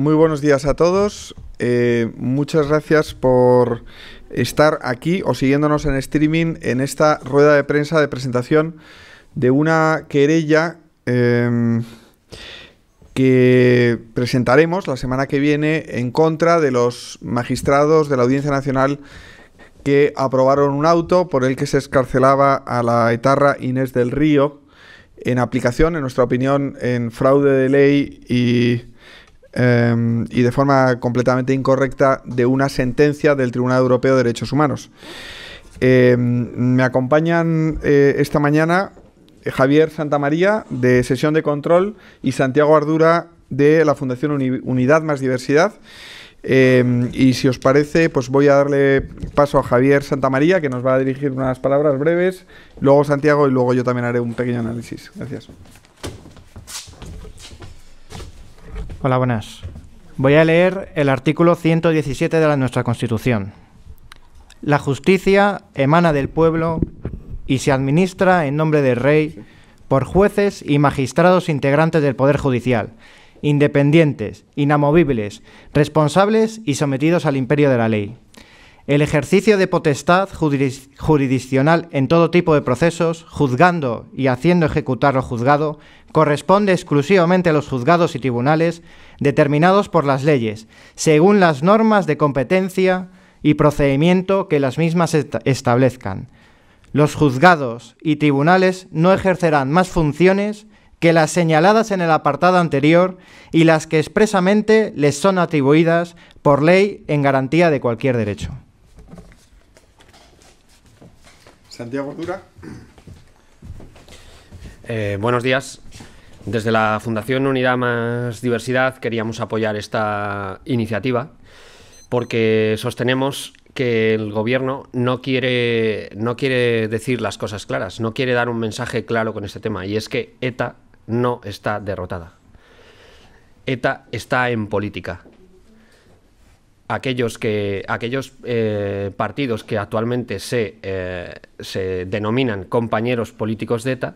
Muy buenos días a todos. Eh, muchas gracias por estar aquí o siguiéndonos en streaming en esta rueda de prensa de presentación de una querella em, que presentaremos la semana que viene en contra de los magistrados de la Audiencia Nacional que aprobaron un auto por el que se escarcelaba a la etarra Inés del Río en aplicación, en nuestra opinión, en fraude de ley y Em, y de forma completamente incorrecta de una sentencia del Tribunal Europeo de Derechos Humanos. Em, me acompañan eh, esta mañana Javier Santamaría de Sesión de Control y Santiago Ardura de la Fundación Unidad más Diversidad. Em, y si os parece, pues voy a darle paso a Javier Santamaría, que nos va a dirigir unas palabras breves, luego Santiago y luego yo también haré un pequeño análisis. Gracias. Hola, buenas. Voy a leer el artículo 117 de la, nuestra Constitución. La justicia emana del pueblo y se administra en nombre del rey por jueces y magistrados integrantes del Poder Judicial, independientes, inamovibles, responsables y sometidos al imperio de la ley. El ejercicio de potestad jurisdiccional en todo tipo de procesos, juzgando y haciendo ejecutar lo juzgado, corresponde exclusivamente a los juzgados y tribunales determinados por las leyes, según las normas de competencia y procedimiento que las mismas establezcan. Los juzgados y tribunales no ejercerán más funciones que las señaladas en el apartado anterior y las que expresamente les son atribuidas por ley en garantía de cualquier derecho. Santiago Ordura. Eh, buenos días. Desde la Fundación Unidad más Diversidad queríamos apoyar esta iniciativa porque sostenemos que el gobierno no quiere, no quiere decir las cosas claras, no quiere dar un mensaje claro con este tema y es que ETA no está derrotada. ETA está en política aquellos, que, aquellos eh, partidos que actualmente se, eh, se denominan compañeros políticos de ETA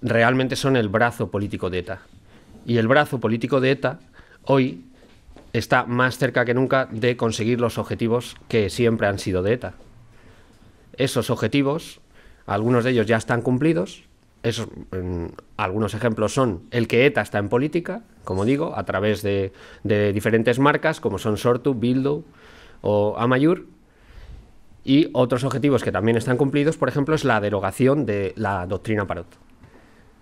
realmente son el brazo político de ETA. Y el brazo político de ETA hoy está más cerca que nunca de conseguir los objetivos que siempre han sido de ETA. Esos objetivos, algunos de ellos ya están cumplidos, algunos ejemplos son el que ETA está en política, como digo, a través de, de diferentes marcas como son Sortu, Bildu o Amayur. Y otros objetivos que también están cumplidos, por ejemplo, es la derogación de la doctrina Parot.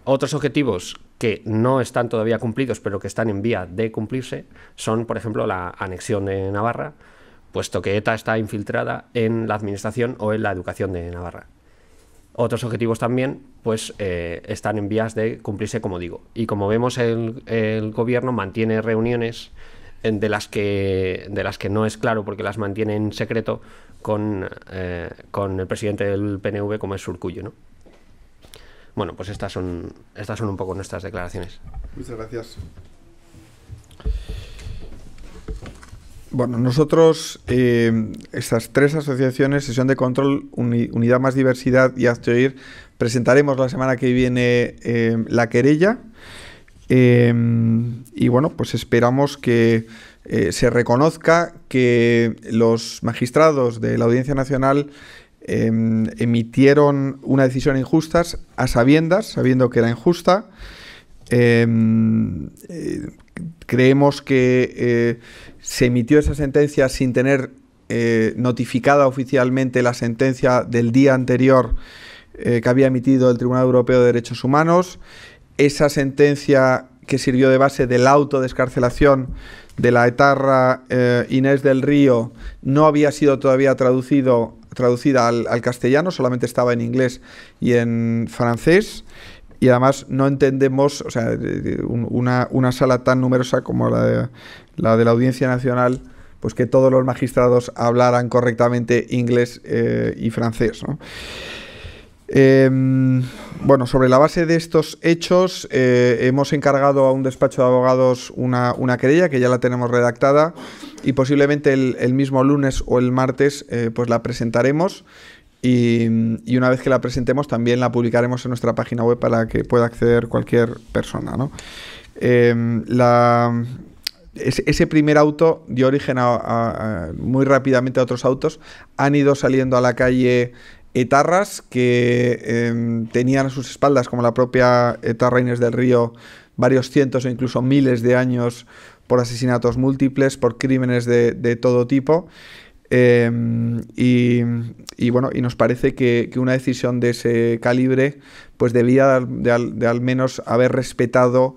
Otros objetivos que no están todavía cumplidos, pero que están en vía de cumplirse, son, por ejemplo, la anexión de Navarra, puesto que ETA está infiltrada en la administración o en la educación de Navarra otros objetivos también, pues eh, están en vías de cumplirse, como digo. Y como vemos, el, gobierno mantiene reuniones de las, que, de las que no es claro porque las mantiene en secreto con, eh, con el presidente del PNV como es Surcuyo, ¿no? Bueno, pues estas son, estas son un poco nuestras declaraciones. Muchas gracias. Bueno, nosotros, eh, estas tres asociaciones, Sesión de Control, Unidad Más Diversidad y Hazte presentaremos la semana que viene eh, la querella. Eh, y bueno, pues esperamos que se reconozca que los magistrados de la Audiencia Nacional em, emitieron una decisión injusta a sabiendas, sabiendo que era injusta. Em, eh, creemos que eh, se emitió esa sentencia sin tener eh, notificada oficialmente la sentencia del día anterior que había emitido el Tribunal Europeo de Derechos Humanos. Esa sentencia que sirvió de base de la autodescarcelación de la etarra Inés del Río no había sido todavía traducido, traducida al, castellano, solamente estaba en inglés y en francés y además no entendemos, o sea, una, sala tan numerosa como la de, la Audiencia Nacional, pues que todos los magistrados hablaran correctamente inglés eh, y francés. Em, bueno, sobre la base de estos hechos, eh, hemos encargado a un despacho de abogados una, querella que ya la tenemos redactada y posiblemente el, el mismo lunes o el martes eh, pues la presentaremos. Y, una vez que la presentemos también la publicaremos en nuestra página web para que pueda acceder cualquier persona. ¿no? Eh, ese, primer auto dio origen a, muy rápidamente a otros autos. Han ido saliendo a la calle etarras que em, tenían a sus espaldas, como la propia Etarra del Río, varios cientos o incluso miles de años por asesinatos múltiples, por crímenes de todo tipo. Em, y, bueno, y nos parece que, una decisión de ese calibre pues debía de al, menos haber respetado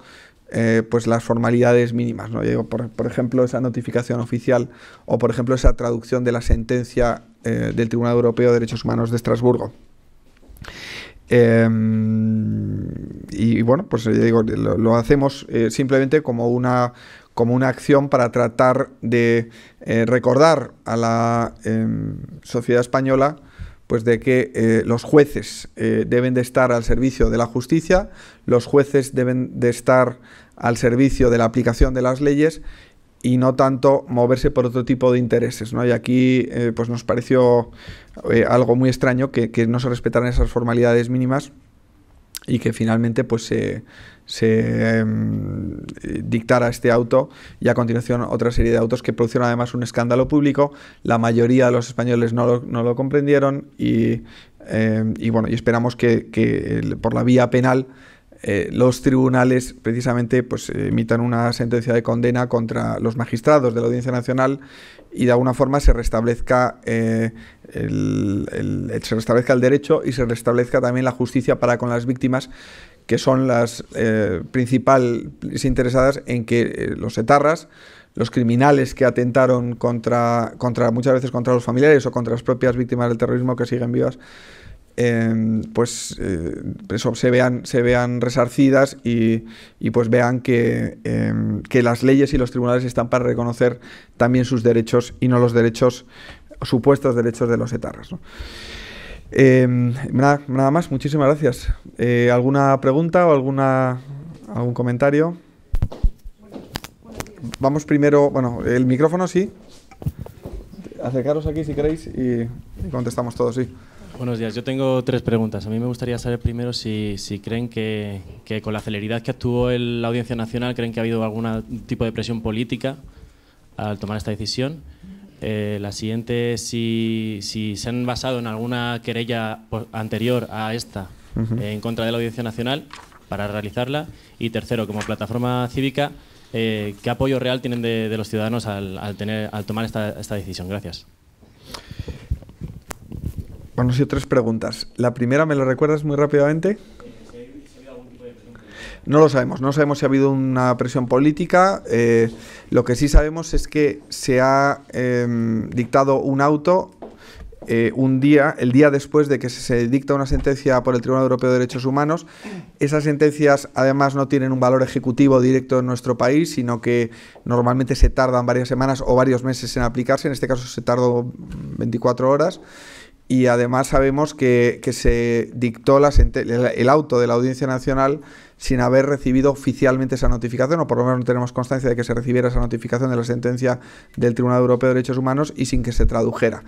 eh, pues las formalidades mínimas. ¿no? por, ejemplo, esa notificación oficial o, por ejemplo, esa traducción de la sentencia eh, del Tribunal Europeo de Derechos Humanos de Estrasburgo. Em, y, bueno, pues lo hacemos eh, simplemente como una, como una acción para tratar de eh, recordar a la em, sociedad española pues de que eh, los jueces eh, deben de estar al servicio de la justicia, los jueces deben de estar al servicio de la aplicación de las leyes y no tanto moverse por otro tipo de intereses. ¿no? Y aquí pues nos pareció algo muy extraño que no se respetaran esas formalidades mínimas y que finalmente pues se, se em, dictara este auto y a continuación otra serie de autos que produjeron además un escándalo público. La mayoría de los españoles no lo, comprendieron y, em, y, bueno, y esperamos que, que por la vía penal eh, los tribunales precisamente pues, eh, emitan una sentencia de condena contra los magistrados de la Audiencia Nacional y de alguna forma se restablezca, eh, el, se restablezca el derecho y se restablezca también la justicia para con las víctimas que son las principales interesadas en que los etarras los criminales que atentaron contra, contra muchas veces contra los familiares o contra las propias víctimas del terrorismo que siguen vivas Em, pues eh, se vean, se vean resarcidas y, pues vean em, que, las leyes y los tribunales están para reconocer también sus derechos y no los derechos, supuestos derechos de los etarras. Em, nada, más, muchísimas gracias. Eh, ¿Alguna pregunta o alguna, algún comentario? Vamos primero, bueno, el micrófono sí. Acercaros aquí si queréis y contestamos todos, sí. Buenos días, yo tengo tres preguntas. A mí me gustaría saber primero si, creen que, con la celeridad que actuó la Audiencia Nacional, creen que ha habido algún tipo de presión política al tomar esta decisión. Eh, la siguiente si, se han basado en alguna querella anterior a esta en contra de la Audiencia Nacional para realizarla. Y tercero, como plataforma cívica, eh, ¿qué apoyo real tienen de, los ciudadanos al, al, tener, al tomar esta decisión? Gracias. Bueno, sí, tres preguntas. La primera, ¿me lo recuerdas muy rápidamente? No lo sabemos, no sabemos si ha habido una presión política. Eh, lo que sí sabemos es que se ha em, dictado un auto eh, un día, el día después de que se dicta una sentencia por el Tribunal Europeo de Derechos Humanos. Esas sentencias además no tienen un valor ejecutivo directo en nuestro país, sino que normalmente se tardan varias semanas o varios meses en aplicarse. En este caso se tardó 24 horas y además sabemos que, se dictó la el auto de la Audiencia Nacional sin haber recibido oficialmente esa notificación, o por lo menos no tenemos constancia de que se recibiera esa notificación de la sentencia del Tribunal Europeo de Derechos Humanos y sin que se tradujera.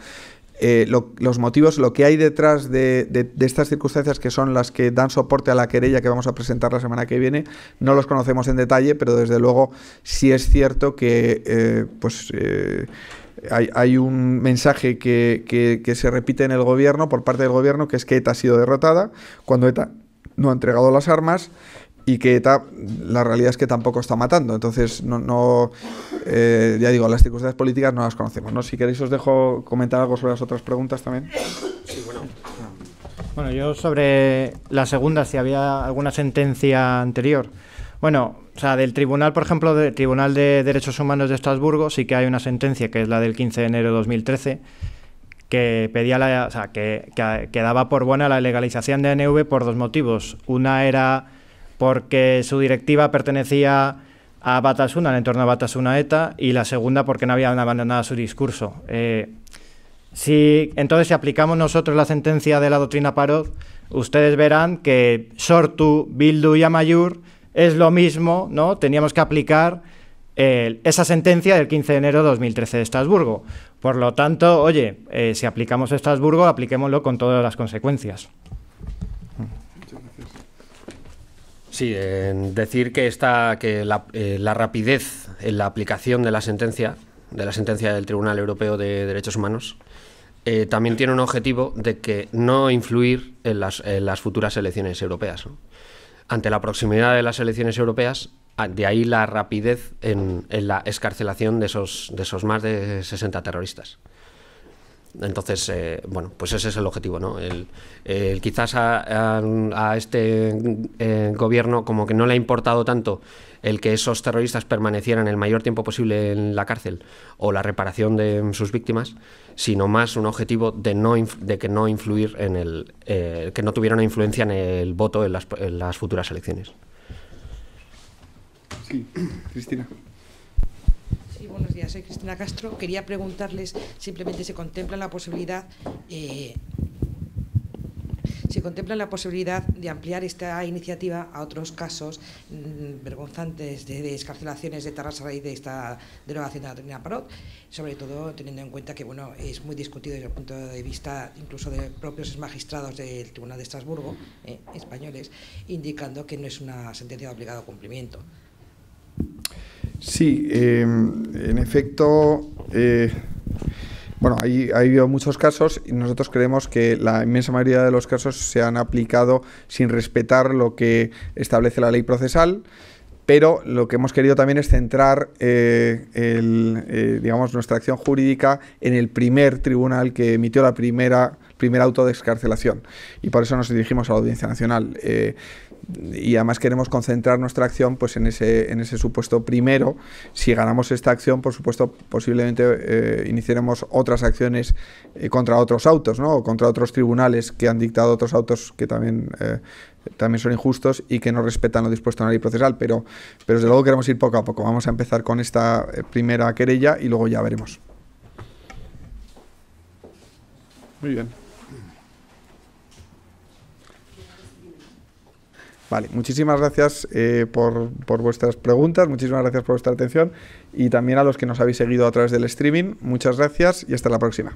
Eh, los motivos, lo que hay detrás de, estas circunstancias que son las que dan soporte a la querella que vamos a presentar la semana que viene, no los conocemos en detalle, pero desde luego sí es cierto que eh, pues, eh, hay, un mensaje que, se repite en el gobierno, por parte del gobierno, que es que ETA ha sido derrotada, cuando ETA no ha entregado las armas y que ETA, la realidad es que tampoco está matando. Entonces, no, eh, ya digo, las circunstancias políticas no las conocemos. ¿no? Si queréis os dejo comentar algo sobre las otras preguntas también. Bueno, yo sobre la segunda, si había alguna sentencia anterior. Bueno, o sea, del tribunal, por ejemplo, del Tribunal de Derechos Humanos de Estrasburgo, sí que hay una sentencia que es la del 15 de enero de 2013 que pedía la, o sea, que, daba por buena la legalización de ANV por dos motivos. Una era porque su directiva pertenecía a Batasuna, al entorno de Batasuna ETA, y la segunda porque no habían abandonado su discurso. Eh, si entonces si aplicamos nosotros la sentencia de la doctrina Parod, ustedes verán que Sortu, Bildu y Amayur es lo mismo, ¿no? Teníamos que aplicar eh, esa sentencia del 15 de enero de 2013 de Estrasburgo. Por lo tanto, oye, eh, si aplicamos Estrasburgo, apliquémoslo con todas las consecuencias. Sí, decir que, está que eh, la, rapidez en la aplicación de la sentencia, de la sentencia del Tribunal Europeo de Derechos Humanos, también tiene un objetivo de que no influir en las, futuras elecciones europeas ante la proximidad de las elecciones europeas, ah, de ahí la rapidez en, la escarcelación de esos, de esos más de 60 terroristas. Entonces, eh, bueno, pues ese es el objetivo, ¿no? El, quizás a, este eh, gobierno como que no le ha importado tanto el que esos terroristas permanecieran el mayor tiempo posible en la cárcel o la reparación de sus víctimas, sino más un objetivo de no de que no influir en el eh, que no tuviera una influencia en el voto en las, en las futuras elecciones. Sí, Cristina. Sí, buenos días. Soy Cristina Castro. Quería preguntarles simplemente si contemplan la posibilidad eh, si contemplan la posibilidad de ampliar esta iniciativa a otros casos mm, vergonzantes de, descarcelaciones de Tarras a raíz de esta derogación de la doctrina Parot, sobre todo teniendo en cuenta que bueno es muy discutido desde el punto de vista incluso de propios magistrados del Tribunal de Estrasburgo, eh, españoles, indicando que no es una sentencia de obligado cumplimiento. Sí, em, en efecto, eh, bueno, hay, ha habido muchos casos y nosotros creemos que la inmensa mayoría de los casos se han aplicado sin respetar lo que establece la ley procesal pero lo que hemos querido también es centrar eh, el, eh, digamos, nuestra acción jurídica en el primer tribunal que emitió la primera primer auto de excarcelación. Y por eso nos dirigimos a la Audiencia Nacional. Eh, y además queremos concentrar nuestra acción pues, en, ese, en ese supuesto primero. Si ganamos esta acción, por supuesto, posiblemente eh, iniciaremos otras acciones eh, contra otros autos, ¿no? contra otros tribunales que han dictado otros autos que también también son injustos y que no respetan lo dispuesto en la ley procesal, pero, pero desde luego queremos ir poco a poco. Vamos a empezar con esta primera querella y luego ya veremos. Muy bien. Vale, muchísimas gracias eh, por, por, vuestras preguntas, muchísimas gracias por vuestra atención y también a los que nos habéis seguido a través del streaming. Muchas gracias y hasta la próxima.